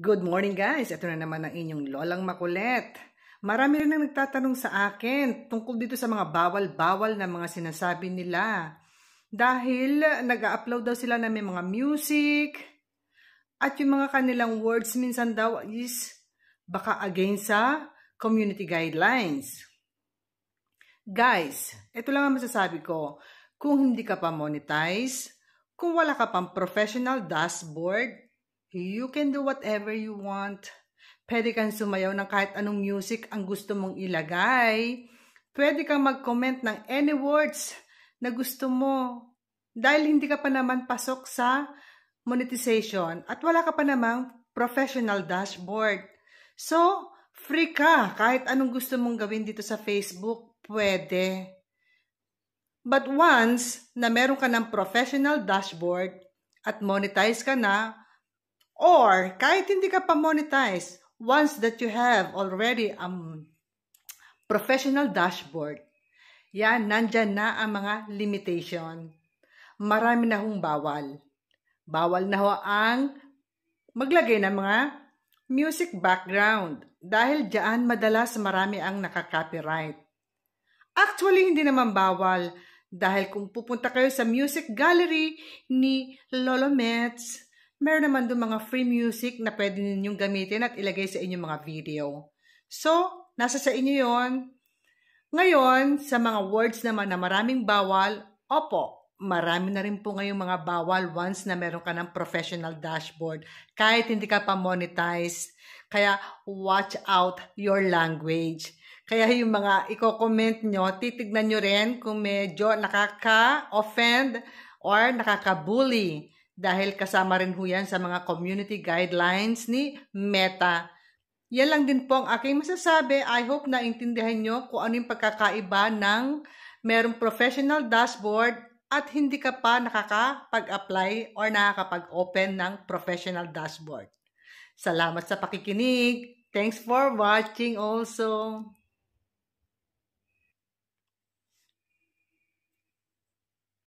Good morning guys! Ito na naman ang inyong Lolang Makulet. Marami rin ang nagtatanong sa akin tungkol dito sa mga bawal-bawal na mga sinasabi nila. Dahil nag upload daw sila na may mga music at yung mga kanilang words minsan daw is baka against sa community guidelines. Guys, ito lang ang masasabi ko. Kung hindi ka pa monetize, kung wala ka pang professional dashboard, You can do whatever you want. Pwede kang sumayaw ng kahit anong music ang gusto mong ilagay. Pwede kang mag-comment ng any words na gusto mo. Dahil hindi ka pa naman pasok sa monetization at wala ka pa namang professional dashboard. So, free ka. Kahit anong gusto mong gawin dito sa Facebook, pwede. But once na meron ka ng professional dashboard at monetize ka na, Or, kahit hindi ka pa monetize, once that you have already um, professional dashboard, yan, nandyan na ang mga limitation. Marami na hong bawal. Bawal na ho ang maglagay ng mga music background dahil dyan madalas marami ang nakaka-copyright. Actually, hindi naman bawal dahil kung pupunta kayo sa music gallery ni Lolo Metz, meron naman doon mga free music na pwede ninyong gamitin at ilagay sa inyong mga video. So, nasa sa inyo yon. Ngayon, sa mga words naman na maraming bawal, opo, marami na rin po ngayong mga bawal once na meron ka ng professional dashboard kahit hindi ka pa monetize. Kaya watch out your language. Kaya yung mga i-comment nyo, titignan nyo rin kung medyo nakaka-offend or nakaka-bully dahil kasama rin ho yan sa mga community guidelines ni Meta. Yan lang din po ang aking masasabi. I hope na intindihan nyo kung ano yung pagkakaiba ng merong professional dashboard at hindi ka pa nakakapag-apply or nakakapag-open ng professional dashboard. Salamat sa pakikinig. Thanks for watching also.